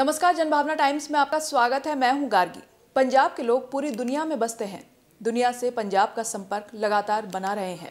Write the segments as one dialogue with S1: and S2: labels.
S1: नमस्कार जनभावना टाइम्स में आपका स्वागत है मैं हूं गार्गी पंजाब के लोग पूरी दुनिया में बसते हैं दुनिया से पंजाब का संपर्क लगातार बना रहे हैं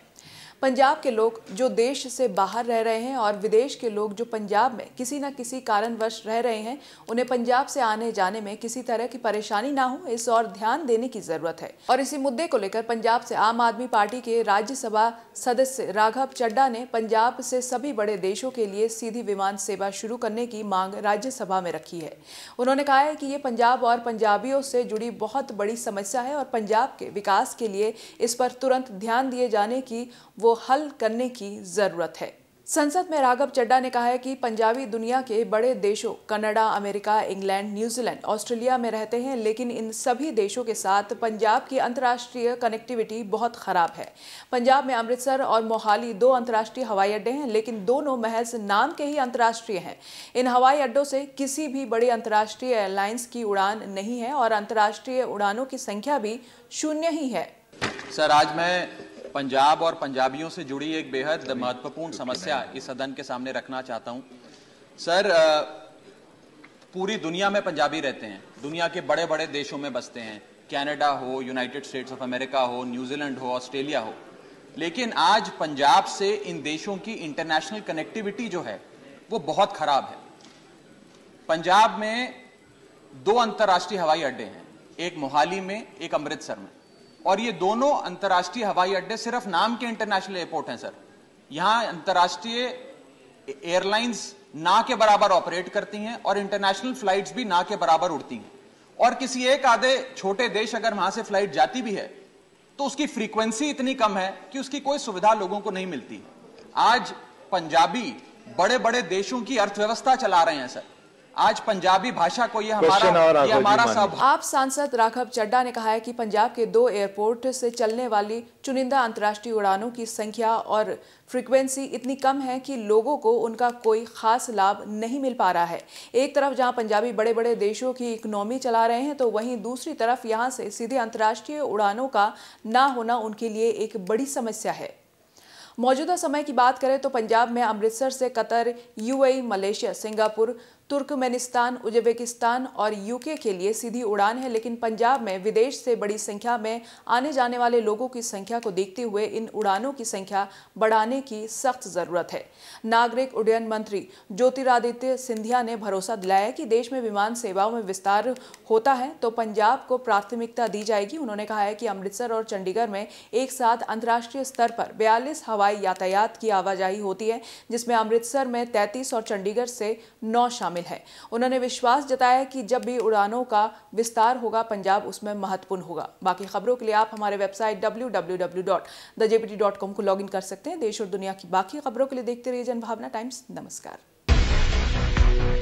S1: पंजाब के लोग जो देश से बाहर रह रहे हैं और विदेश के लोग जो पंजाब में किसी न किसी कारणवश रह रहे हैं उन्हें पंजाब से आने जाने में किसी तरह की परेशानी ना हो इस और ध्यान देने की जरूरत है और इसी मुद्दे को लेकर पंजाब से आम आदमी पार्टी के राज्यसभा सदस्य राघव चड्डा ने पंजाब से सभी बड़े देशों के लिए सीधी विमान सेवा शुरू करने की मांग राज्यसभा में रखी है उन्होंने कहा है कि ये पंजाब और पंजाबियों से जुड़ी बहुत बड़ी समस्या है और पंजाब के विकास के लिए इस पर तुरंत ध्यान दिए जाने की वो वो हल करने की ज़रूरत है संसद में राघव चड्डा ने कहा है कि पंजाबी दुनिया के बड़े देशों Canada America England New Zealand Australia में रहते हैं लेकिन इन सभी देशों के साथ पंजाब की अंतर्राष्ट्रीय कनेक्टिविटी बहुत ख़राब है पंजाब में अमृतसर और मोहाली दो अंतर्राष्ट्रीय हवाई अड्डे हैं लेकिन दोनों महज नाम के ही अंतर्राष्ट्रीय हैं इन हवाई अड्डों से किसी भी बड़ी अंतर्राष्ट्रीय एयरलाइंस की उड़ान नहीं है और अंतर्राष्ट्रीय उड़ानों की संख्या भी शून्य ही है
S2: सर आज मैं पंजाब और पंजाबियों से जुड़ी एक बेहद महत्वपूर्ण समस्या इस सदन के सामने रखना चाहता हूं सर पूरी दुनिया में पंजाबी रहते हैं दुनिया के बड़े बड़े देशों में बसते हैं कनाडा हो यूनाइटेड स्टेट्स ऑफ अमेरिका हो न्यूजीलैंड हो ऑस्ट्रेलिया हो लेकिन आज पंजाब से इन देशों की इंटरनेशनल कनेक्टिविटी जो है वो बहुत खराब है पंजाब में दो अंतर्राष्ट्रीय हवाई अड्डे हैं एक मोहाली में एक अमृतसर में और ये दोनों अंतर्राष्ट्रीय हवाई अड्डे सिर्फ नाम के इंटरनेशनल एयरपोर्ट हैं सर यहाँ अंतर्राष्ट्रीय एयरलाइंस ना के बराबर ऑपरेट करती हैं और इंटरनेशनल फ्लाइट्स भी ना के बराबर उड़ती हैं और किसी एक आधे छोटे देश अगर वहां से फ्लाइट जाती भी है तो उसकी फ्रीक्वेंसी इतनी कम है कि उसकी कोई सुविधा लोगों को नहीं मिलती आज पंजाबी बड़े बड़े देशों की अर्थव्यवस्था चला रहे हैं सर आज पंजाबी भाषा को ये हमारा ये हमारा सब
S1: आप सांसद राघव चड्डा ने कहा है कि पंजाब के दो एयरपोर्ट से चलने वाली चुनिंदा अंतर्राष्ट्रीय उड़ानों की संख्या और फ्रीक्वेंसी इतनी कम है कि लोगों को उनका कोई खास लाभ नहीं मिल पा रहा है एक तरफ जहां पंजाबी बड़े बड़े देशों की इकोनॉमी चला रहे हैं तो वहीं दूसरी तरफ यहाँ से सीधे अंतर्राष्ट्रीय उड़ानों का ना होना उनके लिए एक बड़ी समस्या है मौजूदा समय की बात करें तो पंजाब में अमृतसर से Qatar UAE Malaysia Singapore Turkmenistan Uzbekistan और यूके के लिए सीधी उड़ान है लेकिन पंजाब में विदेश से बड़ी संख्या में आने जाने वाले लोगों की संख्या को देखते हुए इन उड़ानों की संख्या बढ़ाने की सख्त ज़रूरत है नागरिक उड्डयन मंत्री ज्योतिरादित्य सिंधिया ने भरोसा दिलाया कि देश में विमान सेवाओं में विस्तार होता है तो पंजाब को प्राथमिकता दी जाएगी उन्होंने कहा है कि अमृतसर और चंडीगढ़ में एक साथ अंतर्राष्ट्रीय स्तर पर बयालीस हवाई यातायात की आवाजाही होती है जिसमें अमृतसर में तैंतीस और चंडीगढ़ से नौ शामिल शामिल है उन्होंने विश्वास जताया कि जब भी उड़ानों का विस्तार होगा पंजाब उसमें महत्वपूर्ण होगा बाकी खबरों के लिए आप हमारे वेबसाइट www.thejept.com को इन कर सकते हैं देश और दुनिया की बाकी खबरों के लिए देखते रहिए जनभावना टाइम्स नमस्कार